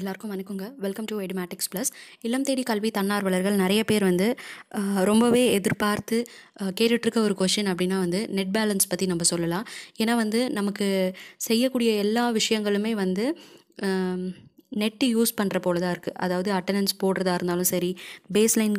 எல்லாருக்கும் வணக்கங்க welcome to Edumatics plus இளம் தேடி கல்வி தன்னார்வலர்கள் நிறைய பேர் வந்து ரொம்பவே எதிர்பார்த்து கேட்டுட்ருக்க ஒரு கொஷின் அப்படின்னா வந்து நெட் பேலன்ஸ் பற்றி நம்ம சொல்லலாம் ஏன்னா வந்து நமக்கு செய்யக்கூடிய எல்லா விஷயங்களுமே வந்து நெட்டு யூஸ் பண்ணுற போல தான் இருக்குது அதாவது அட்டண்டன்ஸ் போடுறதா இருந்தாலும் சரி பேஸ்லைன்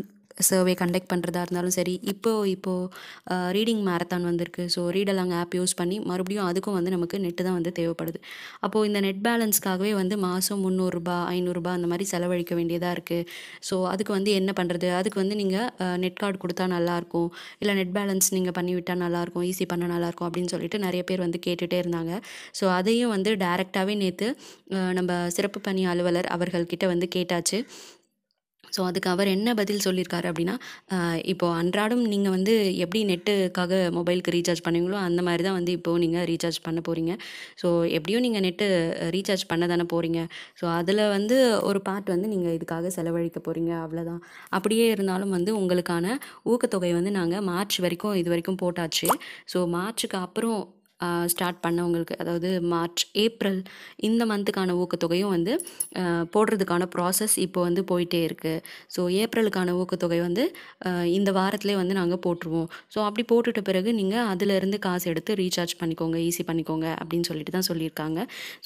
சர்வே கண்டக்ட் பண்ணுறதா இருந்தாலும் சரி இப்போது இப்போது ரீடிங் மேரத்தான் வந்திருக்கு ஸோ ரீடலாங் ஆப் யூஸ் பண்ணி மறுபடியும் அதுக்கும் வந்து நமக்கு நெட்டு தான் வந்து தேவைப்படுது அப்போது இந்த நெட் பேலன்ஸ்க்காகவே வந்து மாதம் முந்நூறுரூபா ஐநூறுரூபா அந்த மாதிரி செலவழிக்க வேண்டியதாக இருக்குது ஸோ அதுக்கு வந்து என்ன பண்ணுறது அதுக்கு வந்து நீங்கள் நெட் கார்டு கொடுத்தா நல்லாயிருக்கும் இல்லை நெட் பேலன்ஸ் நீங்கள் பண்ணிவிட்டால் நல்லாயிருக்கும் ஈஸி பண்ணால் நல்லாயிருக்கும் அப்படின்னு சொல்லிட்டு நிறைய பேர் வந்து கேட்டுகிட்டே இருந்தாங்க ஸோ அதையும் வந்து டேரெக்டாகவே நேற்று நம்ம சிறப்பு பணி அலுவலர் அவர்கள்கிட்ட வந்து கேட்டாச்சு ஸோ அதுக்கு அவர் என்ன பதில் சொல்லியிருக்காரு அப்படின்னா இப்போது அன்றாடம் நீங்கள் வந்து எப்படி நெட்டுக்காக மொபைலுக்கு ரீசார்ஜ் பண்ணுவீங்களோ அந்த மாதிரி தான் வந்து இப்போது நீங்கள் ரீசார்ஜ் பண்ண போகிறீங்க ஸோ எப்படியும் நீங்கள் நெட்டு ரீசார்ஜ் பண்ண தானே போகிறீங்க ஸோ அதில் வந்து ஒரு பார்ட் வந்து நீங்கள் இதுக்காக செலவழிக்க போகிறீங்க அவ்வளோதான் அப்படியே இருந்தாலும் வந்து உங்களுக்கான ஊக்கத்தொகை வந்து நாங்கள் மார்ச் வரைக்கும் இது வரைக்கும் போட்டாச்சு ஸோ மார்ச்சுக்கு அப்புறம் ஸ்டார்ட் பண்ணவங்களுக்கு அதாவது மார்ச் ஏப்ரல் இந்த மந்த்துக்கான ஊக்கத்தொகையும் வந்து போடுறதுக்கான ப்ராசஸ் இப்போ வந்து போயிட்டே இருக்குது ஸோ ஏப்ரலுக்கான ஊக்கத்தொகை வந்து இந்த வாரத்திலே வந்து நாங்கள் போட்டுருவோம் ஸோ அப்படி போட்டுட்ட பிறகு நீங்கள் அதிலேருந்து காசு எடுத்து ரீசார்ஜ் பண்ணிக்கோங்க ஈஸி பண்ணிக்கோங்க அப்படின்னு சொல்லிட்டு தான் சொல்லியிருக்காங்க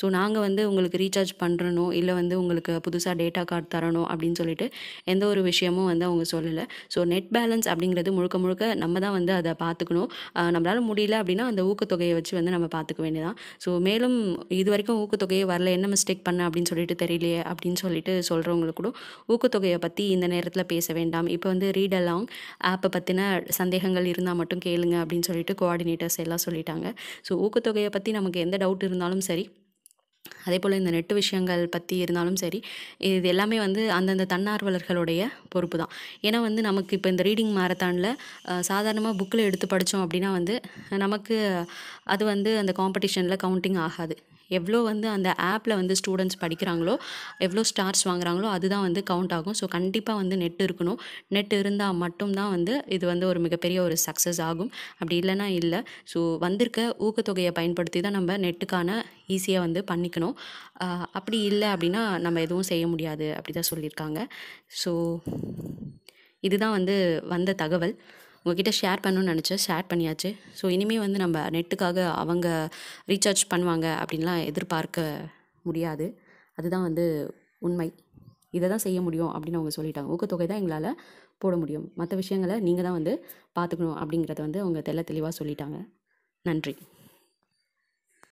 ஸோ நாங்கள் வந்து உங்களுக்கு ரீசார்ஜ் பண்ணுறணும் இல்லை வந்து உங்களுக்கு புதுசாக டேட்டா கார்டு தரணும் அப்படின்னு சொல்லிட்டு எந்த ஒரு விஷயமும் வந்து அவங்க சொல்லலை ஸோ நெட் பேலன்ஸ் அப்படிங்கிறது முழுக்க முழுக்க நம்ம தான் வந்து அதை பார்த்துக்கணும் நம்மளால் முடியல அப்படின்னா அந்த ஊக்கத்தொகையை வச்சு வந்து நம்ம பார்த்துக்க வேண்டியதான் ஸோ மேலும் இது வரைக்கும் ஊக்கத்தொகையே வரல என்ன மிஸ்டேக் பண்ண அப்படின்னு சொல்லிட்டு தெரியலையே அப்படின்னு சொல்லிட்டு சொல்கிறவங்களுக்கு கூட ஊக்கத்தொகையை பற்றி இந்த நேரத்தில் பேச வேண்டாம் இப்போ வந்து ரீட் அலாங் ஆப்பை பற்றின சந்தேகங்கள் இருந்தால் மட்டும் கேளுங்க அப்படின்னு சொல்லிட்டு கோஆர்டினேட்டர்ஸ் எல்லாம் சொல்லிட்டாங்க ஸோ ஊக்கத்தொகையை பற்றி நமக்கு எந்த டவுட் இருந்தாலும் சரி அதே போல் இந்த நெட்டு விஷயங்கள் பற்றி இருந்தாலும் சரி இது எல்லாமே வந்து அந்தந்த தன்னார்வலர்களுடைய பொறுப்பு தான் ஏன்னா வந்து நமக்கு இப்போ இந்த ரீடிங் மாரத்தானில் சாதாரணமாக புக்கில் எடுத்து படித்தோம் அப்படின்னா வந்து நமக்கு அது வந்து அந்த காம்படிஷனில் கவுண்டிங் ஆகாது எவ்வளோ வந்து அந்த ஆப்பில் வந்து ஸ்டூடெண்ட்ஸ் படிக்கிறாங்களோ எவ்வளோ ஸ்டார்ஸ் வாங்குறாங்களோ அதுதான் வந்து கவுண்ட் ஆகும் ஸோ கண்டிப்பாக வந்து நெட் இருக்கணும் நெட் இருந்தால் மட்டும்தான் வந்து இது வந்து ஒரு மிகப்பெரிய ஒரு சக்ஸஸ் ஆகும் அப்படி இல்லைனா இல்லை ஸோ வந்திருக்க ஊக்கத்தொகையை பயன்படுத்தி தான் நம்ம நெட்டுக்கான ஈஸியாக வந்து பண்ணிக்கணும் அப்படி இல்லை அப்படின்னா நம்ம எதுவும் செய்ய முடியாது அப்படி தான் சொல்லியிருக்காங்க ஸோ இதுதான் வந்து வந்த தகவல் உங்ககிட்ட ஷேர் பண்ணணும்னு நினச்சேன் ஷேர் பண்ணியாச்சு ஸோ இனிமேல் வந்து நம்ம நெட்டுக்காக அவங்க ரீசார்ஜ் பண்ணுவாங்க அப்படின்லாம் எதிர்பார்க்க முடியாது அதுதான் வந்து உண்மை இதை தான் செய்ய முடியும் அப்படின்னு அவங்க சொல்லிட்டாங்க ஊக்கத்தொகை தான் எங்களால் போட முடியும் மற்ற விஷயங்களை நீங்கள் தான் வந்து பார்த்துக்கணும் அப்படிங்கிறத வந்து அவங்க தெல்ல தெளிவாக சொல்லிட்டாங்க நன்றி